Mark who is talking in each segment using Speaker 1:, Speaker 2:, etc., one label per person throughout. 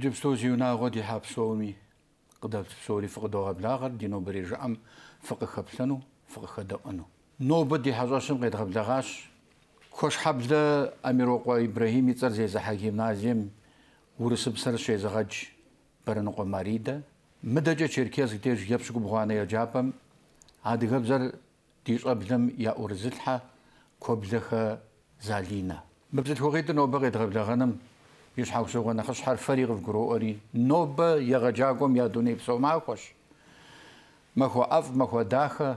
Speaker 1: بجيب سوزي ونا غادي حاب سومي قدر سوري فقدوها غير دينو بريج أم فقه خبسنو فقه خدو أنو نو بدي حزوشم قيد غبلغاش كوش حبل أمير وقوى إبراهيم يتر زي زحاكي نازيم ورسب سر شي زغج برنقو مريدة مدجة شركيز قديش يبسكو يا جابم عاد غبزر ديش أبلم يا أورزلحة كوبزخة زالينا مبزل خوغيت نو بغيت غبلغنم Иш хьаусыгъо нэхъыщхьэр хьэрфэри къывгуроӀуэри, нобэ егъэджакӀуэм я дуней псэумахуэщ. Махуэ ӀэфӀ, махуэ дахэ,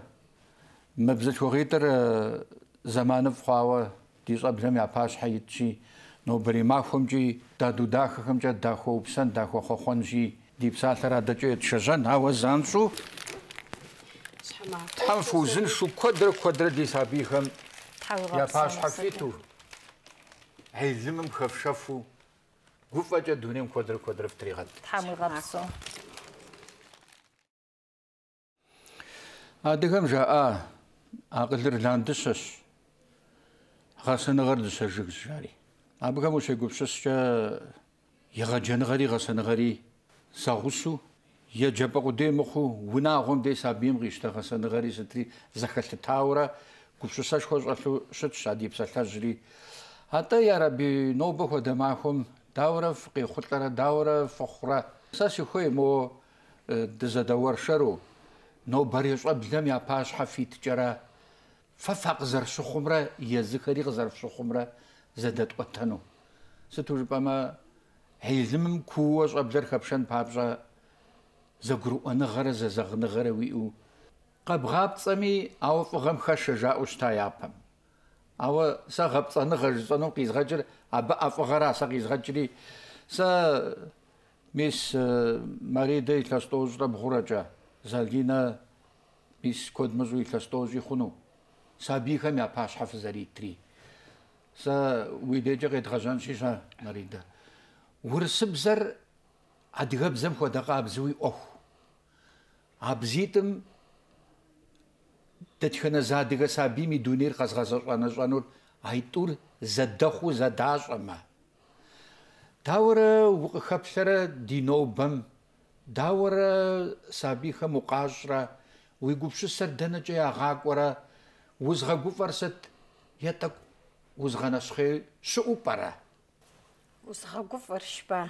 Speaker 1: мы бзылъхугъитӀыр зэманыфӀ хъуауэ ди щӀэблэм я пащхьэ итщи, нобэрей махуэмкӀи даду дахэхэмкӀэ дахуэупсэн, дахуэхъуэхъуэнщи, ди псалъэр адэкӀэ етшэжьэн, ауэ занщӀу тхьэм фыузыншу куэдрэ куэдрэ ди сабийхэм я пащхьэ фиту, хьэлымым хэфшэфу. გუფაჭა დუნემ ქოდრ ქოდრ ფტრიღან
Speaker 2: თამღაბსო
Speaker 1: ადიგამჟა ა აყლერ ლანდისეს ხასანაღარ დისეჟიგს ჟარი აბგამოშე გუფშესჭა იღა ჯანღარი ხასანაღარი საღუსუ ია ჯაპაყუდე მოხუ უნაღონდე საბიმღიშთა ხასანაღარი სეთრი ზახალთა თაურა გუფშესაშ ხოზღალუ შეთშადი ფსალთაჟრი ატა იარაბი ნობოხო დემახომ دوره فقی خطره دوره فخره ساسی خوی مو آه، دزدور شرو نو بریش اب زمی آپاش حفیت چرا ففق زر را یه ذکری غزر را زدت قطنو ستوش بما هیزم کوش ابلر خبشن پابجا زگرو انغره زغنغره ویو قبغاب صمي او فغم خش جاء اشتايابم او سغب صنغ زنو قیز غجر აბა აფღარა საგის ღაჭრი სა მის მარი დეიქასტოზ და ბხურაჭა ზალგინა მის კოდმოზუ იქასტოზი ხუნუ საბიხა მე აფაშ ჰაფზარი ტრი სა ვიდეჯა გეთხაჟანში სა მარიდა ვურსებზარ ადიგაბზემ ხოდა ყაბზუი ოხ აბზიტმ დეთხენა ზადიგა საბიმი დუნირ ყაზღაზა ყანაშანურ აიტურ зэдэхъуу зэдащӏэмэ. Дауэрэ укъыхэплъэрэ ди нобэм, дауэрэ сабийхэм укъащӏрэ, уи гупсысэр дэнэкӏэ ягъакӏуэрэ, узгъэгуфӏэр сыт? Е тӏэкӏу узгъэнэщхъей щыӏэу пӏэрэ?
Speaker 3: Узгъэгуфӏэрщ ба.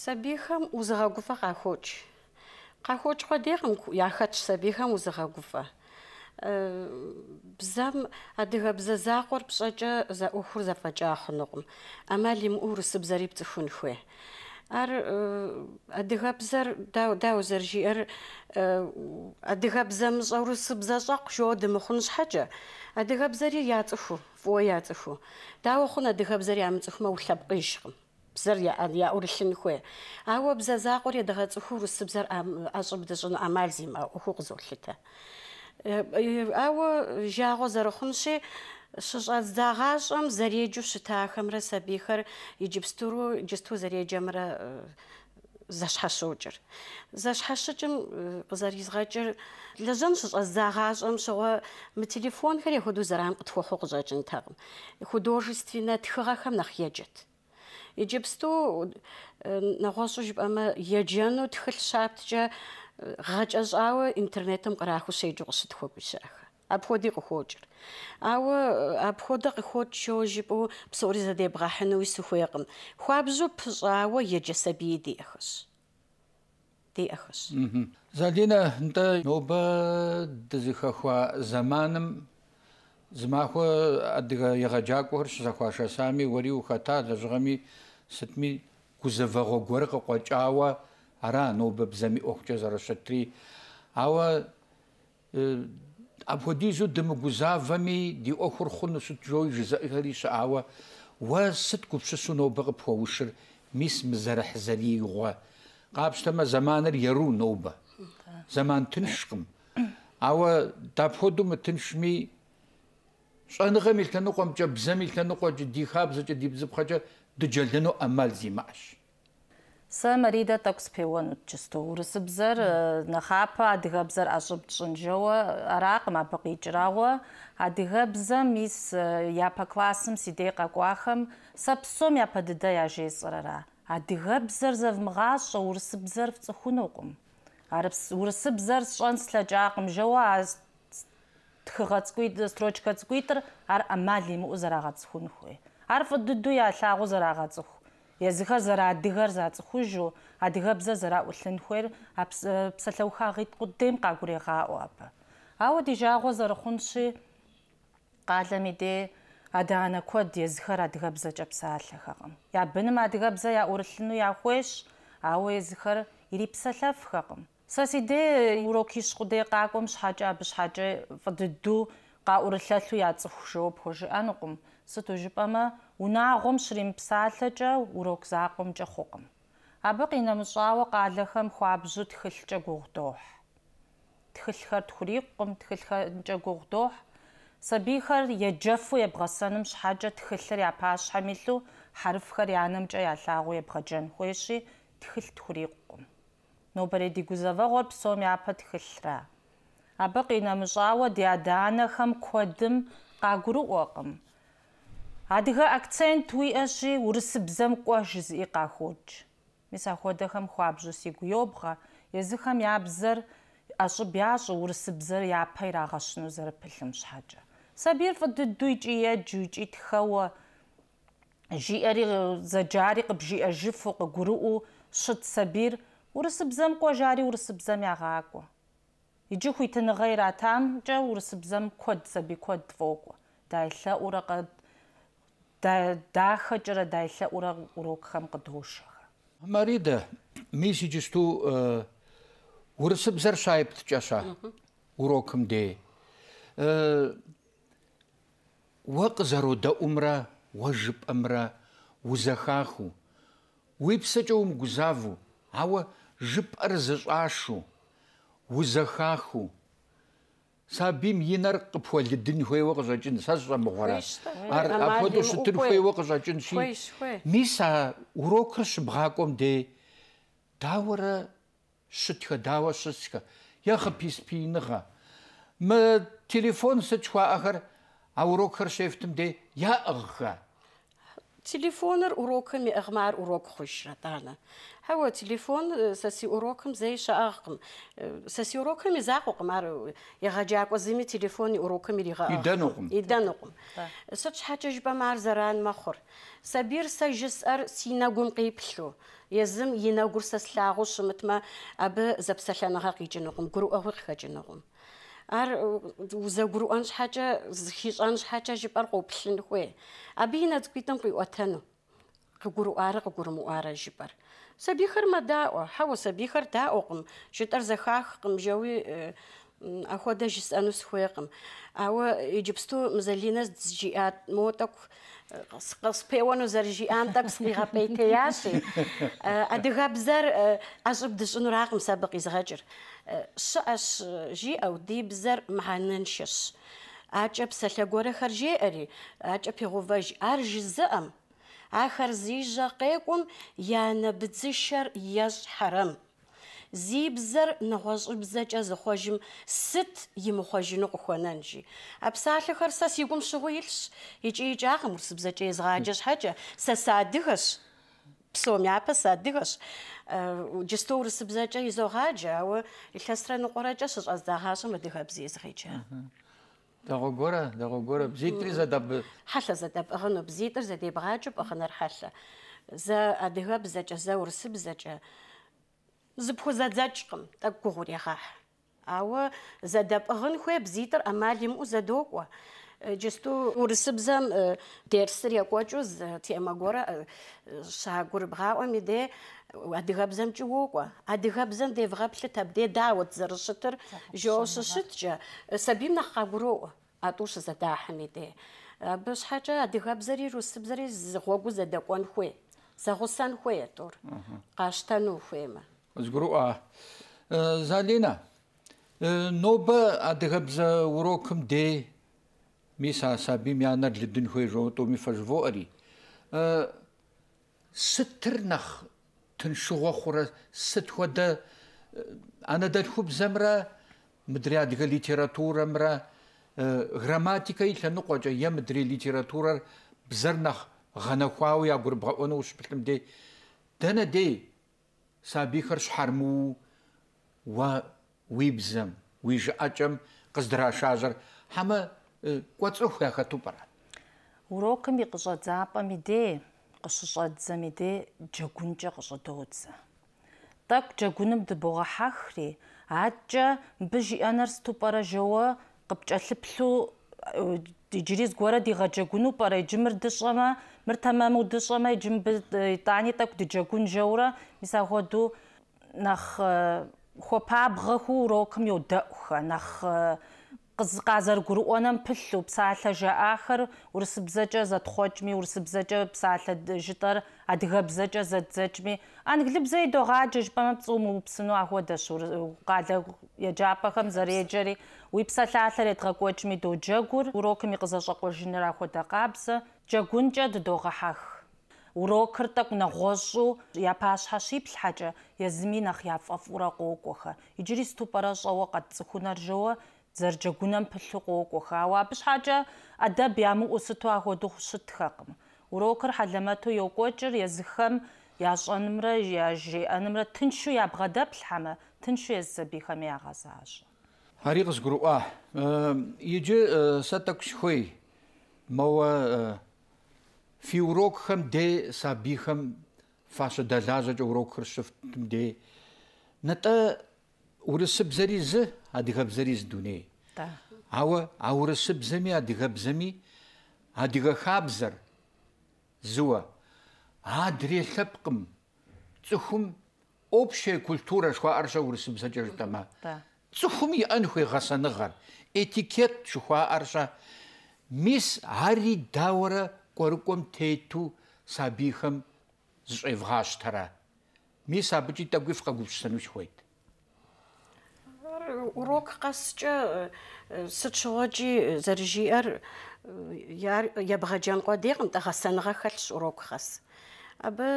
Speaker 3: Сабийхэм узгъэгуфӏэ къахокӏ. Къахокӏ кхъуэдейкъым яхэтщ сабийхэм узгъэгуфӏэ. бзам адыгэ бзэ закъор пшӏэкӏэ зэ ӏухур зэфэкӏахьынукъым амал имыӏур сыбзэри пцӏыхун хуе ар э, адыгэбзэр дау зэржиӏэр э, адыгэбзэ мыщӏэу рысыбзэ щӏэкъу жо дымыхъун щхьэкӏэ адыгэбзэри яцӏыхуу фӏыуэ яцӏыхуу дауэ хъун адыгэбзэр ямыцӏыхумэ улъэпкъы ижкъым бзэр яӏурылъын хуей ауэ бзэ закъуэр едыгъэ цӏыхуу рысыбзэр ӏэщӏыб дыщӏыну ӏэмал зимыӏэ ӏуэхуу къызолъытэ ئەوە ژاغۆ زەرخونشێ شەزداغاشم زەرێج و شتاخەمرە سەبیخەر یجیبستور و جست و زەرێجەمرە зашхашуучэр. Зашхашыкӏым къызэризгъэкӏыр лэжьэн щӏэздзагъащӏэм щыгъуэ мы телефонхэри хуэдэу зэран къытхуэхъуу къыщӏэкӏынтэкъым. Художественнэ тхыгъэхэм нэхъ еджэт. Иджыпсту э, нэгъуэщӏу жыпӏэмэ еджэну гъэкӀэщӀауэ интернетым кърахущеджэу къыщытхуэгущахэ. Апхуэди къыхокӀыр. Ауэ апхуэдэ къыхокӀ щыуэ жыпӀэу псори зэдебгъэхьынуи сыхуейкъым. Хуабжьу пыщӀауэ еджэсабий диӀэхэщ.
Speaker 1: Диӏэхэщ. Залинэ, нтӀэ нобэ дызыхэхуа зэманым зы махуэ адыгэ егъэджакӀуэхэр щызэхуашэсами, уэри ухэтат, лэжьыгъэми сытми гузэвэгъуэ гуэр къыкъуэкӀауэ арано бэбзэми ӏуэхукӏэ зэрыщытри ауэ апхуэдизу дымыгузавэми ди ӏуэхур хъуну сыт жори жызэӏэри щыӏауэ уэ сыт гупсысу нобэ къыпхуэушыр мис мызэрыхь зэригъуэ къапщтэмэ зэманыр еру нобэ зэман тыншкъым ауэ дапхуэдэу мытыншми щӏэныгъэм и лъэныкъуэмкӏэ бзэм и лъэныкъуэкӏэ ди хабзэкӏэ ди бзыпхъэкӏэ дыджэлыну ӏэмал зимыӏэщ.
Speaker 2: самарида токспеон чисто урысбзэр э, нахапа адыгэбзэр ашыпчынжоу аракъ мапыкъичрагъо адыгэбзэм ис э, япэ классым сидэ къакӏуахэм сапсом япэ дыдэ яжесӏэрэра адыгэбзэр зэвмыгъашӏэ урысбзэр фцӏыхунукъым ар урысбзэр сшӏэн слъэкӏакъым жоу аз тхыгъэ цӏкӏуи строчка цӏкӏуитӏр ар амал имыӏу зэрагъэцӏыхун хуей ар фыдыду ялъагъу зэрагъэцӏыху Э, языхар зара адыгар зац хужу адыгабза зара улланхуэр апсалаухаагит куддэм кагурегаа уапа ава дижаагъо зэрыхъунщи къалэм иде адана куэд езыхэр адыгабзэкӏэ псалъэхэкъым. Я быным адыгабзэ яӏурылъыну яхуейщ, ауэ езыхэр ирипсэлъэфхэкъым. Сэ си дей урок ищхъу дей къакӏуэм щхьэкӏэ абы щхьэкӏэ фӏы дыдэу qa urillaallu yaatsixuxuup xuxi'anukъum сытужыпӏэмэ унагъуэм щримыпсалъэкӏэ урок закъуэмкӏэ хъукъым. Абы къинэмыщӏауэ къалэхэм хуабжьу тхылъкӏэ гугъу дохь. Тхылъхэр тхурикъукъым, тхылъхэмкӏэ гугъу дохь. Сабийхэр еджэфу ебгъэсэным щхьэкӏэ тхылъыр япащхьэм илъу хьэрыфхэр я нэмкӏэ ялъагъуу ебгъэджэн хуейщи тхылъ тхурикъукъым. Нобэрей ди гузэвэгъуэр псом япэ тхылъра. Абы къинэмыщӀауэ ди адэ-анэхэм куэдым къагурыӀуэкъым. Адыгэ акцент уиӀэщи, урысыбзэм кӀуэ жызыӀи къахокӀ. Мис апхуэдэхэм хуабжьу сигу йобгъэ, езыхэм я бзэр ӀэщӀыб ящӀу урысыбзэр япэ ирагъэщыну зэрыпылъым щхьэкӀэ. Сабийр фӀы дыдэу икӀи еджу, икӀи тхэуэ жиӀэри зэджари къыбжиӀэжыфу къыгурыӀуэу щыт сабийр урысыбзэм кӀуэ, жари урысыбзэм ягъакӀуэ. يجوخيتنغير تام جا ورسبزم كود سبي كود فوق دايلا ورقد دا داخجر دايلا ورق وروكهم قدوش
Speaker 1: مريدة ميسي جستو ورسبزر شايبت جاشا وروكم دي وقزرو دا أمرا وجب أمرا وزخاخو ويبسجوم قزافو هوا جب أرزش عاشو узахаху сабим и нэр къыпхуэлыдын хуейуэ къыщӀэкӀын, сэ сщӀэмыгъуэрэ. Ар апхуэдэу щытын хуейуэ къыщӀэкӀынщи, мис а урокыр щыбгъакӀуэм дей дауэрэ щытхэ, дауэ щысхэ. Ехъыпис пииныгъэ. Мы телефон сыт жыхуаӀэхэр а урокхэр щефтым дей яӀыгъхэ.
Speaker 3: Телефоныр урокым иӀыгъмэ, ар урок хъужрэ, тӀанэ. هو تليفون ساسي أوروكم زي شاقم ساسي أوروكم يزاقم عارو يغاجاك وزيمي تليفوني أوروكم اللي غاقم يدانوكم يدانوكم سوتش حاجة جبا مار زران مخور سبير سجس أر سيناقون قيبلو يزم يناقور سسلاغو شمتما أبا زبسلانغا قيجنوكم قرؤة وقيجنوكم ар узагруан шхача хишан шхача жипар гоплэн хвэ абина згитэн гуатану гуру ара гурму ара жипар سبيخر مداء حو سبيخر داءقم شتر زخاخقم جوي أخوة جس أنو سخويقم أو يجبستو مزلينة زجيات موتك قص بيوانو زرجيان تك سقيغا بيتياشي أدغا بزر أجب دشنو راقم سابق يزغجر شأش جي أو دي بزر معنا نشش أجب سلقورة خرجي أري أجب يغوفاج أرجي الزأم آخر زیجا قیقم یعنی بزشر یش حرم зибзэр нэгъуэщӏыбзэкӏэ зыхъуэжым сыт имыхъуэжыну къыхуэнэнжи. А псалъэхэр сэ си гум щыгъуи илъщ, икӏи икӏакъым урысыбзэкӏэ езгъаджэ щхьэкӏэ. Сэ садыгэщ, псом э, изогъаджэ, ауэ илъэсрэ
Speaker 1: دغه ګوره دغه ګوره بزیتری زدب
Speaker 3: حله زدب اغنو بزیتر زدب غاجب اغنر حله زه ادهه بزجه زه ورسه بزجه зыпхузадзэкӏкъым тӏэкӏу гугъу регъахь ауэ зэдэпӏыгъын хуей бзитӏыр ӏэмал имыӏэу зэдокӏуэ جستو ورسبزم درسر یا کوچوز تیما گورا شاگور де ده адыгабзэм кӏыокӏуэ адыгабзэм девгъэплъыт абдей дауэт зэрыщытыр жиӏэу щыткӏэ сабийм нэхъ къагуроӏуэ атӏу щызэдахьэми дей абы щхьэкӏэ адыгабзэри русыбзэри зыгъуэгуу зэдэкӏуэн хуей зэгъусэн хуей тӏур къащтэну
Speaker 1: залина нобэ адыгабзэ урокым дей مي سا سابي مي انا جلدن خوي تو مي فجفو اري أه سترنخ تنشغو خورا ست ودا أه، انا دا الحب زمرا مدري ادغ ليتيراتورا مرا أه، غراماتيكا يلا نقوجا يا مدري ليتيراتورا بزرنخ غنخواو يا غربا انا وش بتلم دي دنا دي سابيخر حرمو و ويبزم ويجا اجم قصدرا شاجر حما кӏуэцӏыху ягъэту пӏэрэ? Урокым
Speaker 2: и къыщӏэдзапӏэм и де, къыщыщӏэдзэм де джэгункӏэ къыщӏыдодзэ. Тӏэкӏу джэгуным дыбогъэхьэхри, адэкӏэ мыбы жиӏэнэр сту пӏэрэ жэуэ къыпкӏэлъыплъу э, иджыри зыгуэрэ дигъэджэгуну пӏэрэ иджымыр дыщӏэмэ, мыр тэмэму дыщӏэмэ, иджы мыбы э, итӏани тӏэкӏу дыджэгун жэурэ мис ахуэдэу нэхъ э, хуэпабгъэ урокым йодэӏухэ, нэхъ къызгъэзэргурыӏуэным пылъу псалъэ жаӏахэр урысыбзэкӏэ зэтхъуэкӏми урысыбзэкӏэ псалъэ жытӏэр адыгэбзэкӏэ зэдзэкӏми англыбзэ и догъаджэ жыпӏэмэ пцӏыум упсыну ахуэдэщ э, къалэ еджапӏэхэм зэреджэри уи псалъалъэр едгъэкӏуэкӏми доджэгур урокым и къызэщӏэкӏуэжыныр ахуэдэ къабзэ джэгункӏэ дыдогъэхьэх Урокыр тэкӏу нэгъуэщӏу япащхьэ щиплъхьэкӏэ езыми нэхъ яфӏэфӏурэ къокӏуэхэ иджыри ступэрэ щӏэуэ къэтцӏыхунэр жоуэ зэржэгүнэн пэллугуугух авабшхажа адаб яму усытуахуду хушытхэкъым урокыр хьэлэмэту йокӏокӏыр езыхэм ящӏэнымрэ яжиӏэнымрэ тыншу ябгъэдэплъхьэмэ тыншу езэбийхэм ягъэзащ
Speaker 1: ари къызгурыӏуа иджы сэ тӏэкӏу сыхуей мэуэ фи урокхэм де сабийхэм фащэ дэлажьэкӏэ урокхэр щыфтым де нтӏэ урысыбзэри зы адыгэбзэрис дуней. Да. Ауэ аурысыбзэми адыгэбзэми адыгэхабзэр зуа адрэ лъэпкъым цӏыхум общая культура шхуа арша урысыбзэкӏэ жытэмэ. Да. Цӏыхум и ӏэн хуей гъэсэныгъэр, этикет шхуа арша. Мис ари дауэрэ кӏуэрыкӏуэм тету сабийхэм зыщӏевгъащтэрэ. Мис абыкӏи тӏэкӏуи фыкъэгупсысэну щыхуейт.
Speaker 3: урок къэскӏэ э, сыт щыгъуэкӏи э, зэрыжиӏэр э, ябгъэджэн къуэдейкъым, дэгъэсэныгъэ хэлъщ урок къэс. Абы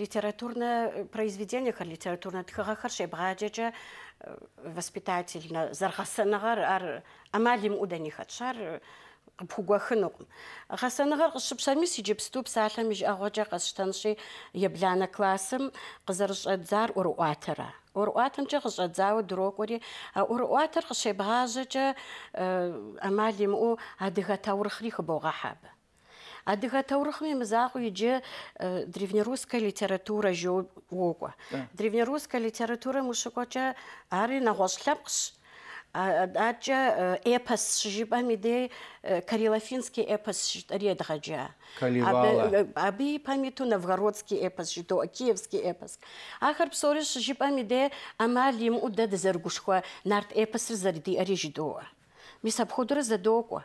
Speaker 3: литературное произведениехэр, литературное тхыгъэхэр щебгъаджэкӏэ воспитательна зэрыгъэсэныгъэр ар амалим имыӏудэни хэтщ. بوغوخنوكم غسنغر شبشامي سي جيب ستوب ساتم جي اغوجا غسشتنشي يبلانا كلاسم قزرش ادزار ورواترا ورواتن جي غش ادزاو دروكوري ورواتر غشي بغازجا امالي مو هادي غتاور خريخ بوغحاب هادي غتاور خمي مزاقو يجي دريفني روسكا ليتراتورا جو ووغوا دريفني روسكا ليتراتورا مشوكوشا اري نغوش لبقش Аджа эпос жиба де карелофинский эпос редга жа. Аби памяту новгородский эпос жито, киевский эпос. Ахар псориш жиба миде амалим удад заргушхва нарт эпос зарди Мис Мисабходура задоа.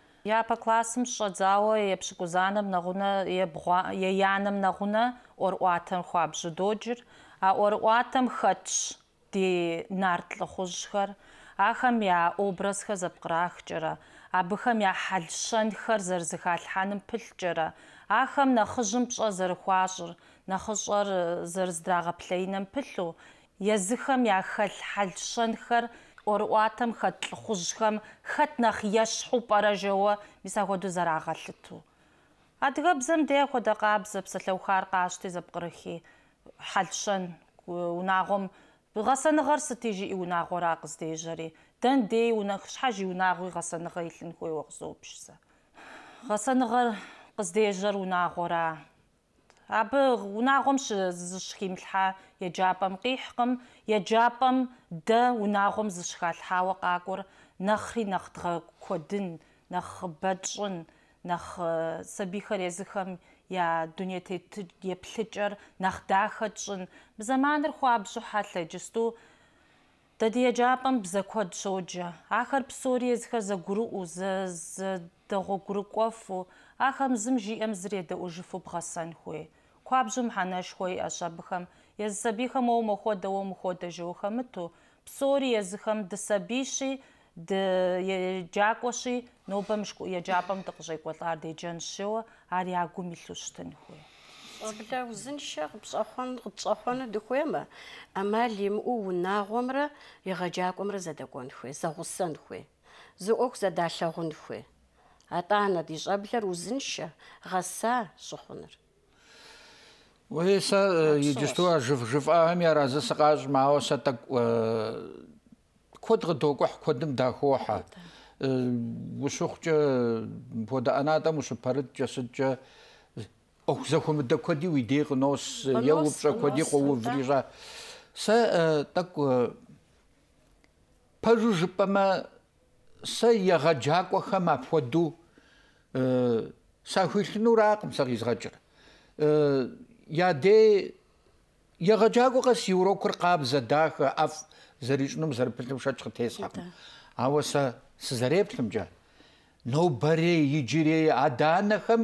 Speaker 2: Я по классам шадзала я пшикузанам нагуна я бгуа я янам нагуна ор уатам хуабжу доджир а ор уатам хатш ди нартлы хужхар ахэм я образхэ зэпкърахчэра абыхэм я хьалшэнхэр зэрзэхалъхьэным пылъкӏэрэ ахэм нэхъыжьым пщӏэ зэрыхуащӏыр нэхъыщӏэр э, зэрыздрагъэплъеинэм пылъу езыхэм я хэлъ хьалшэнхэр ӀуэрыӀуатэм хэт лӀыхъужьхэм хэт нэхъ ещхьу пӀэрэ жэуэ мис ахуэдэу зэрагъэлъыту. Адыгэбзэм де хуэдэ къабзэ псалъэухар къащти зэпкърыхи хьэлщэн э, унагъуэм гъэсэныгъэр сыти жиӀи унагъуэра къыздежьэри. Дэн дей унэхъ щхьэж и унагъуи гъэсэныгъэ илъын хуейуэ къызопщ сэ. Гъэсэныгъэр абы унаагъуэм зыщхимылъхьа еджапӏэм къихькъым еджапӏэм дэ унагъуэм зыщхалъхьауэ къакӏуэр нэхъри нэхъ дгъэ куэдын нэхъ бэтщӏын нэхъ э, сабийхэр езыхэм я дуней еплъыкӏэр нэхъ дахэ тщӏын зэманыр хуабжьу хьэлъэ иджысту дэди еджапӏэм бзэ куэд щоджэ ахэр псори езыхэр зэгурыӏуэу зэ дэгъуэгурыкӏуэфу ахэм зым жиӏэм зыр едэӏуэжыфу бгъэсэн хуей хабзум ханашхой ашабхам яз сабихам о мохода о мохода жохам то псори язхам да сабиши д джакоши нобам шку я джапам тқжай квалар де джаншо ар ягу милуштэн хуй Ogda
Speaker 3: uzun şaq psoxon qtsoxon dukhema amalim u unagomra yagajakomra zadakon khwe zagusan khwe zu oksa dalhagun khwe ata anad isablar uzun şa gasa sukhunar
Speaker 1: وهي سا آه، يجستوا جف جف أهم يا رازا سقاج معه ستك آه، كود كح وح كودم داخوحة آه، وشوخ جا بودا أنا دا مش برد جسد جا أو زخم دا كودي ويديق نوس يوب جا كودي قوو فريجا سا تك بجو جبما سا يغجاك وخما فودو سا هيشنو راقم سا غيزغجر яде егъэджакӏуэ къэс и урокыр къабзэ дахэ ӏэфӏ зэрищӏыным зэрыпылъым шэч къытесхьэкъым. Ауэ сэ сызэреплъымкӏэ нобэрей иджырей адэ-анэхэм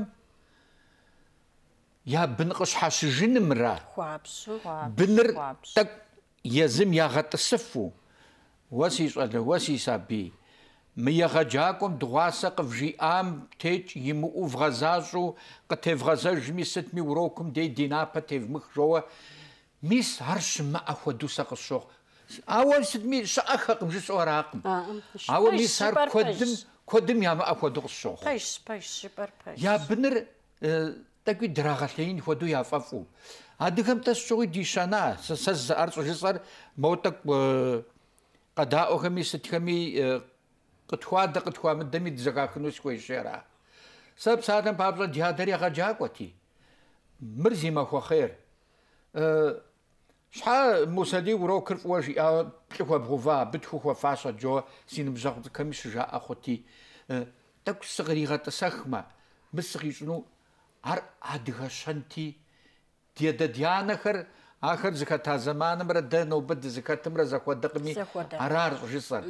Speaker 1: я бын къыщхьэщыжынымрэ быныр тӏэкӏу езым ягъэтӏысыфу уэ си щӏалэ, уэ си сабий. мыегъэджакӏуэм дыгъуасэ къывжиӏам тетщ имыӏэу вгъэзащӏэу къытевгъэзэжми сытми урокым де ди напэ тевмых жауэ мис ар щымыӏэ хуэдэу сэ къысщохъу. Ауэ сытми щыӏэхэкъым жысӏэу аракъым.
Speaker 3: Ауэ мис ар куэдым
Speaker 1: куэдым ямыӏэ хуэдэу къысщохъу.
Speaker 3: Пэжщ, пэжщ, щыпӏэр пэжщ. Я
Speaker 1: быныр тӏэкӏуи драгъэлъеин хуэдэу яфӏэфӏу. Адыгэм тӏэс щыгъуи ди шана. Сэ ар щӏыжысӏэр мо тӏэкӏу къэдаӏуэхэми сытхэми قتوا د من دمي دزقا كنوس كوي شيرا سب سادم بابزا جهادري غا جاكوتي مرزي ما خو خير أه شحال موسادي ورو كرف واجي بتخوا بغوفا بتخوا فاشا جو سين بزاخد كمي شجاع اخوتي أه تاك الصغري غات سخمة بسخي شنو عر عدها شنتي ديادا ديانا خر آخر زکات زكاة هزمان دن و بد زکات مرا زخو دقمی عرار جسر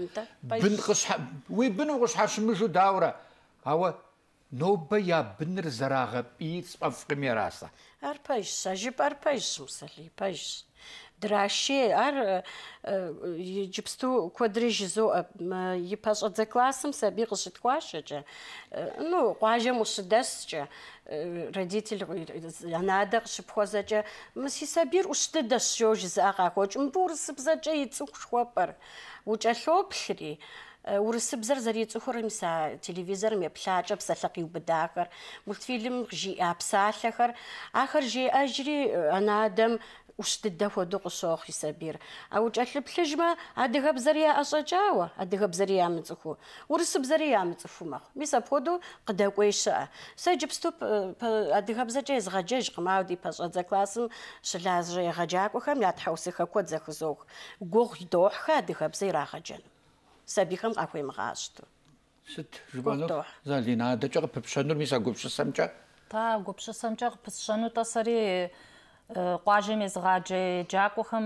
Speaker 3: بن ح
Speaker 1: وی بن حش میشود داورة هو نوبة يا بنر زراغة بيت أفقمي راسا
Speaker 3: أربايش ساجب أربايش مسلي بايش Драше, ар джипсту э, э, квадрижи зо, епаш э, адзе классом саби кышыткуашача. Ну, куажем ушыдасча, родитель анада кышыпхозача, мыси сабир ушыдас жожи заага хоч, мбурсыбзача ицук шхуапар. Учалоплъри, урысыбзэр зэрицӏыхурэм са телевизорым еплъакӏэ псалъэ къиубыдахэр, мультфильм жиӏэ псалъэхэр, ахэр жеӏэжри анадэм უშდე დაхода ყოსოხი საბირ ა უჭალიფლეჟმა ადიგაბზარია ასაჭაო ადიგაბზარია ამწხუ ურისბზარია ამწხუ მა მისაფოდო ყდაკუეშა საჯიბსტო ადიგაბზაჭე ზღაჯეჟ ყმავდი ფაშაძა კლასი შლაზრე ღაჯაკოხამ ლათჰაუსი ხაკო ძახზოხ გოხი დოხა ადიგაბზი რაღაჯან საბიხამ ყაქვემ ღაშტო
Speaker 1: სით რბანო ზალინა დაჭა ფფშანურ მისაგუფშ სამჭა
Speaker 2: და გუფშ სამჭა ფფშანუ ტასარი ყვაჟემეს ღაჯე ჯაკუხმ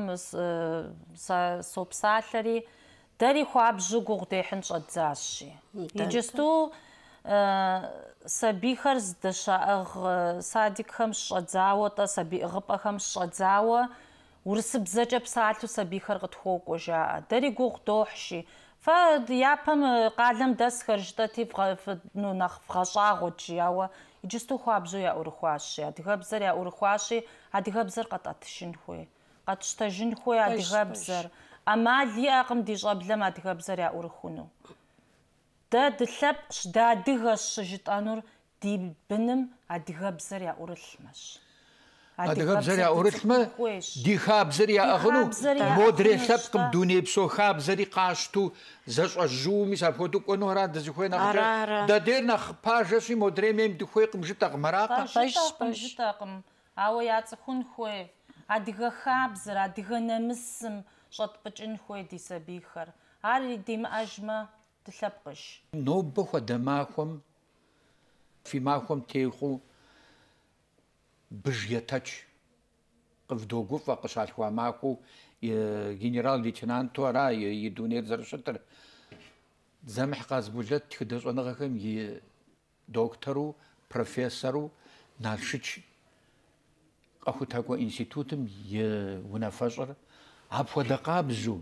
Speaker 2: სოფსალერი დარი ხუაბჟუ გუღდე ჰინჭაძაში იჯესტუ საბიხარს დაშაღ სადიკхам შაძავოთა საბიღპхам შაძავა ურსბზეჭე ფსალთუ საბიხარ გთხოკოჟა დარი გუღდოში ფად იაფამ ყალამ დასხერჟდა თი ნუ ნახ ფრაშაღოჩიავა ижисту хуабжуя урхуаши адыгабзар я урхуаши адыгабзар къатӏатшынхуи къатштажынхуи адыгабзар амал иӏэкъым ди щӏэблэм адыгабзар яӏурыхуну дэ дылъэпкъщ дэ адыгэщ жытӏэнур ди быным адыгабзэр яӏурылъмэщ ადგაბზერია ორი ხმა
Speaker 1: დიხაბზერია ახლა მოდრესაც კმ დუნიებსო ხაბზერი ყაშთუ ზაშვა ჟუმი საფოთუ კონო რა დაზიხენა და დერნა ფაჟესი მოდრემე მდხვე ყმჟიტა ყმრაყა
Speaker 2: ფაჟიტა ყმ აო იაც ხუნ ხუე ადგა ხაბზერ ადგა ნემს შოთ პჭინ ხუე დისა ბიხარ არი დიმ აჟმა დლაპყშ
Speaker 1: ნობ ხო დმახომ ფიმახომ თეხუ быжьетэч къывдогуфӀэ къыщалъхуа махуэу э, генерал-лейтенанту ара и дунейр зэрыщытыр. Замыхь Къазбулэт тхыдэщӀэныгъэхэм и доктору, профессору Налшыч къэхутакӀуэ институтым и э, унафэщӀыр апхуэдэ къабзу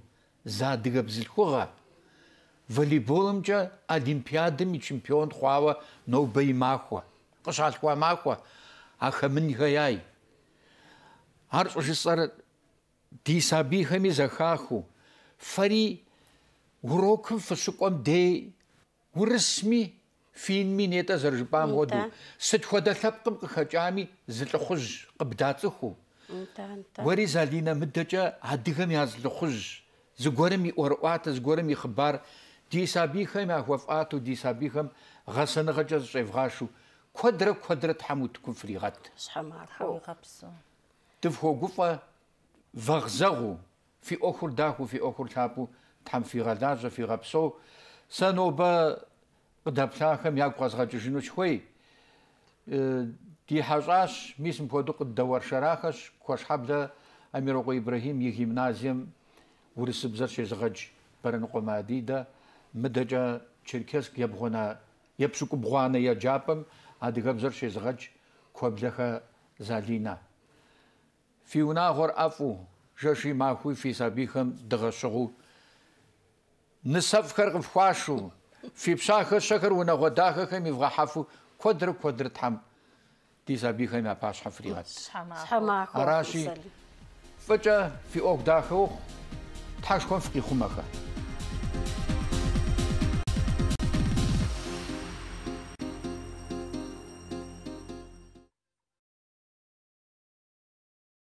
Speaker 1: зы адыгэ бзылъхугъэ волейболымкӀэ Олимпиадэм и чемпион хъуауэ нобэ и махуэ, къыщалъхуа махуэ – ахэмынхэяй. Ар щӀыжысӀэр ди сабийхэми зэхахыу фэри урокым фыщыкӀуэм дей урысми финми нетӀэ зэрыжыпӀам хуэдэу сыт хуэдэ лъэпкъым къыхэкӀами зы лӀыхъужь къыбдацӀыхуу. Уэри залинэ мыдэкӀэ адыгэм я зы лӀыхъужь зыгуэрым и ӀуэрыӀуатэ, зыгуэрым и хъыбар ди сабийхэм яхуэфӀату, ди сабийхэм гъэсэныгъэкӀэ зыщӀевгъашэу كودرة كودرة تحمو تكون فريغات شحال ما غابسو تفهو قفا فغزغو في أخر داخو في أخر تابو تحم في غداجة في غبسو سنوبا قدابتاخم ياك غزغاج جنو شوي أه، دي حاجاش ميسم بودو قد دور شراخش كوش حبدا أميرو إبراهيم يجيمنازيم ورس بزر شزغج برن قمادي دا مدجا تشيركسك يبغونا يبسوك بغوانا يا جابم адыгэбзэр щезгъэкӏ куэблэхэ залинэ. Фи унагъуэр ӏэфӏу, жэщи махуи фи сабийхэм дыгъэщыгъыу нысэфӏхэр къыфхуашэу, фи пщахэщэхэр унагъуэ дахэхэм ивгъэхьэфу куэдрэ куэдрэ тхьэм ди сабийхэм я пащхьэ фригъэт. Аращи фӏыкӏэ фи ӏуэху дахэ ухъу, тхьэшхуэм фыкъихъумэхэ.